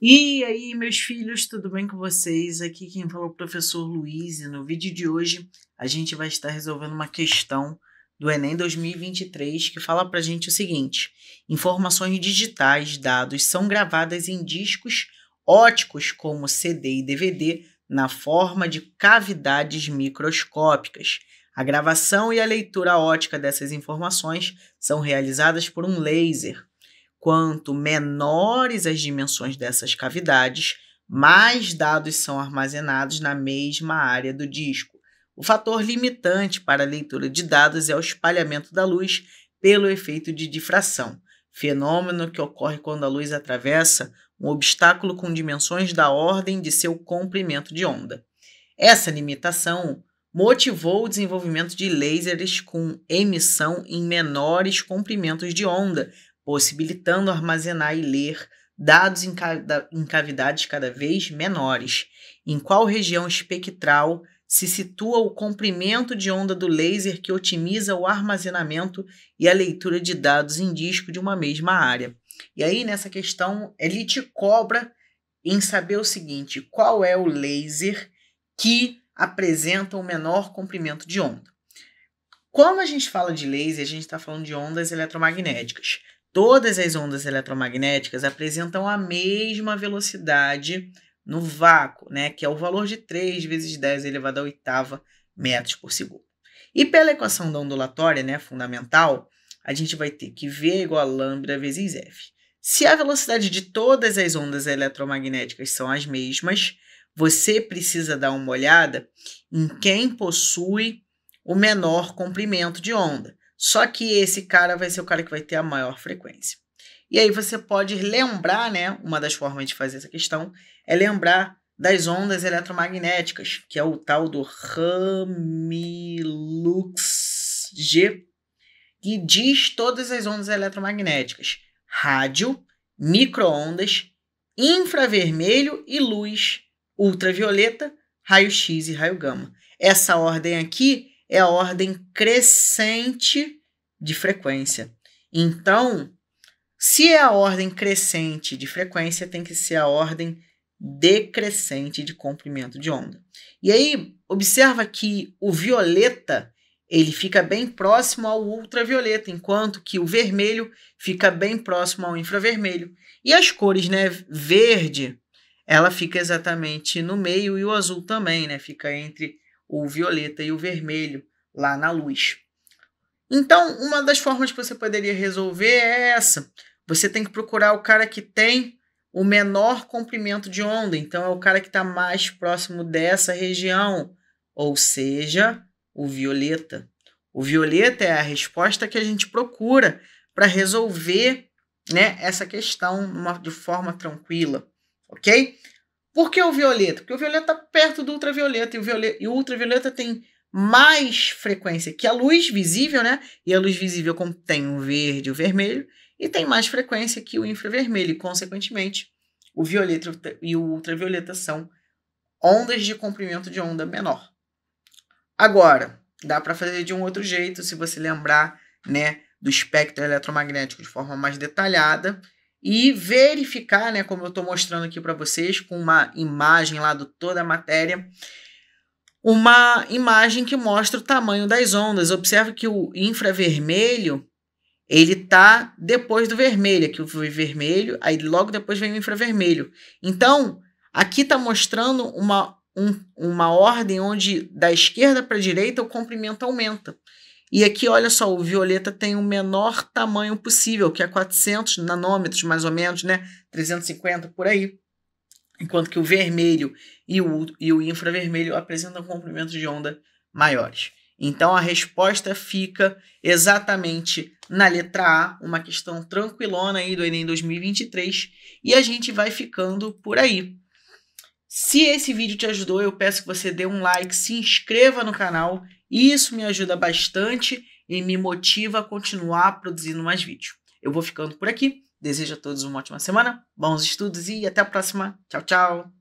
E aí, meus filhos, tudo bem com vocês? Aqui quem fala é o professor Luiz e no vídeo de hoje a gente vai estar resolvendo uma questão do Enem 2023 que fala pra gente o seguinte: informações digitais, dados são gravadas em discos óticos como CD e DVD na forma de cavidades microscópicas. A gravação e a leitura ótica dessas informações são realizadas por um laser Quanto menores as dimensões dessas cavidades, mais dados são armazenados na mesma área do disco. O fator limitante para a leitura de dados é o espalhamento da luz pelo efeito de difração, fenômeno que ocorre quando a luz atravessa um obstáculo com dimensões da ordem de seu comprimento de onda. Essa limitação motivou o desenvolvimento de lasers com emissão em menores comprimentos de onda possibilitando armazenar e ler dados em, em cavidades cada vez menores. Em qual região espectral se situa o comprimento de onda do laser que otimiza o armazenamento e a leitura de dados em disco de uma mesma área. E aí, nessa questão, ele te cobra em saber o seguinte: qual é o laser que apresenta o menor comprimento de onda? Quando a gente fala de laser, a gente está falando de ondas eletromagnéticas. Todas as ondas eletromagnéticas apresentam a mesma velocidade no vácuo, né, que é o valor de 3 vezes 10 elevado a oitava metros por segundo. E pela equação da ondulatória, né, fundamental, a gente vai ter que V é igual a lambda vezes F. Se a velocidade de todas as ondas eletromagnéticas são as mesmas, você precisa dar uma olhada em quem possui o menor comprimento de onda. Só que esse cara vai ser o cara que vai ter a maior frequência. E aí você pode lembrar, né? Uma das formas de fazer essa questão é lembrar das ondas eletromagnéticas, que é o tal do Ramilux G, que diz todas as ondas eletromagnéticas: rádio, microondas, infravermelho e luz ultravioleta, raio-x e raio-gama. Essa ordem aqui é a ordem crescente de frequência. Então, se é a ordem crescente de frequência, tem que ser a ordem decrescente de comprimento de onda. E aí, observa que o violeta ele fica bem próximo ao ultravioleta, enquanto que o vermelho fica bem próximo ao infravermelho. E as cores, né, verde, ela fica exatamente no meio e o azul também, né, fica entre o violeta e o vermelho lá na luz. Então, uma das formas que você poderia resolver é essa. Você tem que procurar o cara que tem o menor comprimento de onda, então é o cara que está mais próximo dessa região, ou seja, o violeta. O violeta é a resposta que a gente procura para resolver né, essa questão de forma tranquila, ok? Por que o violeta? Porque o violeta está perto do ultravioleta e o, violeta, e o ultravioleta tem mais frequência que a luz visível, né? E a luz visível contém o verde e o vermelho, e tem mais frequência que o infravermelho, e, consequentemente, o violeta e o ultravioleta são ondas de comprimento de onda menor. Agora, dá para fazer de um outro jeito, se você lembrar, né, do espectro eletromagnético de forma mais detalhada e verificar, né, como eu estou mostrando aqui para vocês, com uma imagem lá do toda a matéria, uma imagem que mostra o tamanho das ondas. Observe que o infravermelho ele está depois do vermelho, aqui foi vermelho, aí logo depois vem o infravermelho. Então, aqui está mostrando uma, um, uma ordem onde da esquerda para a direita o comprimento aumenta. E aqui, olha só, o violeta tem o menor tamanho possível, que é 400 nanômetros, mais ou menos, né? 350 por aí. Enquanto que o vermelho e o, e o infravermelho apresentam comprimentos de onda maiores. Então a resposta fica exatamente na letra A, uma questão tranquilona aí do Enem 2023, e a gente vai ficando por aí. Se esse vídeo te ajudou, eu peço que você dê um like, se inscreva no canal isso me ajuda bastante e me motiva a continuar produzindo mais vídeos. Eu vou ficando por aqui. Desejo a todos uma ótima semana, bons estudos e até a próxima. Tchau, tchau!